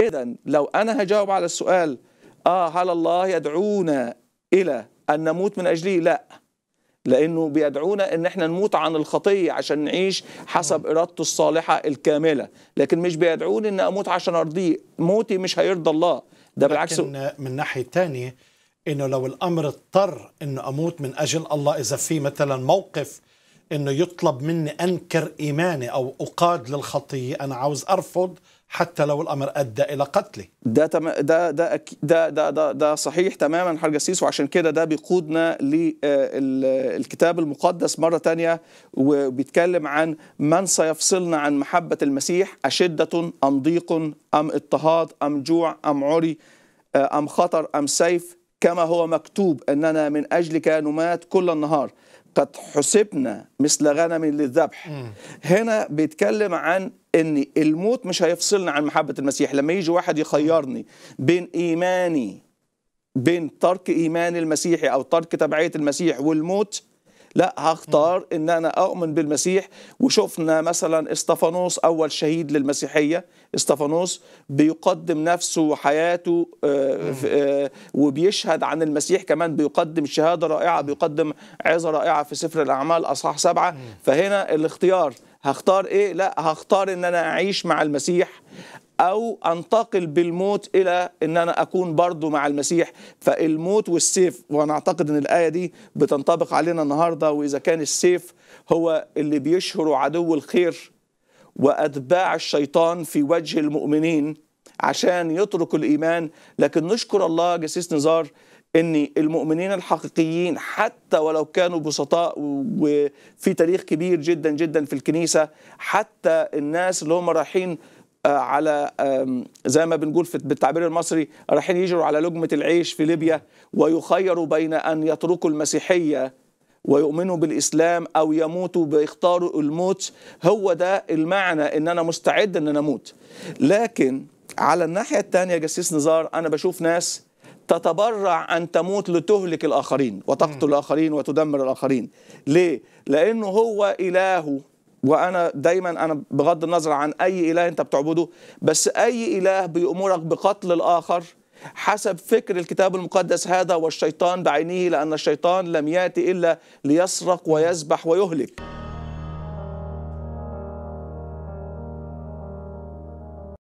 إذا لو أنا هجاوب على السؤال آه هل الله يدعونا إلى أن نموت من أجله؟ لا لأنه بيدعونا أن احنا نموت عن الخطية عشان نعيش حسب إرادته الصالحة الكاملة لكن مش بيدعوني أن أموت عشان أرضيه موتي مش هيرضى الله ده بالعكس لكن من ناحية تانية أنه لو الأمر اضطر أنه أموت من أجل الله إذا في مثلا موقف انه يطلب مني انكر ايماني او اقاد للخطيه انا عاوز ارفض حتى لو الامر ادى الى قتلي ده تم... ده ده ده ده ده, ده صحيح تماما حاج سيسو وعشان كده ده بيقودنا للكتاب آه، المقدس مره تانية وبيتكلم عن من سيفصلنا عن محبه المسيح اشده ام ضيق ام اضطهاد ام جوع ام عري آه، ام خطر ام سيف كما هو مكتوب أننا من أجلك نمات كل النهار قد حسبنا مثل غنم للذبح هنا بيتكلم عن ان الموت مش هيفصلنا عن محبه المسيح لما يجي واحد يخيرني بين ايماني بين ترك ايمان المسيحي او ترك تبعيه المسيح والموت لا هختار ان انا اؤمن بالمسيح وشفنا مثلا استفانوس اول شهيد للمسيحيه استفانوس بيقدم نفسه وحياته آه، آه، وبيشهد عن المسيح كمان بيقدم شهاده رائعه بيقدم عظه رائعه في سفر الاعمال اصحاح سبعه فهنا الاختيار هختار ايه لا هختار ان انا اعيش مع المسيح أو أنتقل بالموت إلى أن أنا أكون برضو مع المسيح فالموت والسيف وأنا أعتقد أن الآية دي بتنطبق علينا النهاردة وإذا كان السيف هو اللي بيشهر عدو الخير وأتباع الشيطان في وجه المؤمنين عشان يتركوا الإيمان لكن نشكر الله جسيس نزار ان المؤمنين الحقيقيين حتى ولو كانوا بسطاء وفي تاريخ كبير جدا جدا في الكنيسه حتى الناس اللي هم رايحين آه، على زي ما بنقول بالتعبير المصري رايحين يجروا على لقمه العيش في ليبيا ويخيروا بين ان يتركوا المسيحيه ويؤمنوا بالاسلام او يموتوا بيختاروا الموت هو ده المعنى ان انا مستعد ان انا اموت لكن على الناحيه الثانيه جسيس نزار انا بشوف ناس تتبرع أن تموت لتهلك الآخرين وتقتل الآخرين وتدمر الآخرين ليه؟ لأنه هو الهه وانا دايما انا بغض النظر عن اي اله انت بتعبده بس اي اله بيامرك بقتل الاخر حسب فكر الكتاب المقدس هذا والشيطان بعينه لان الشيطان لم ياتي الا ليسرق ويذبح ويهلك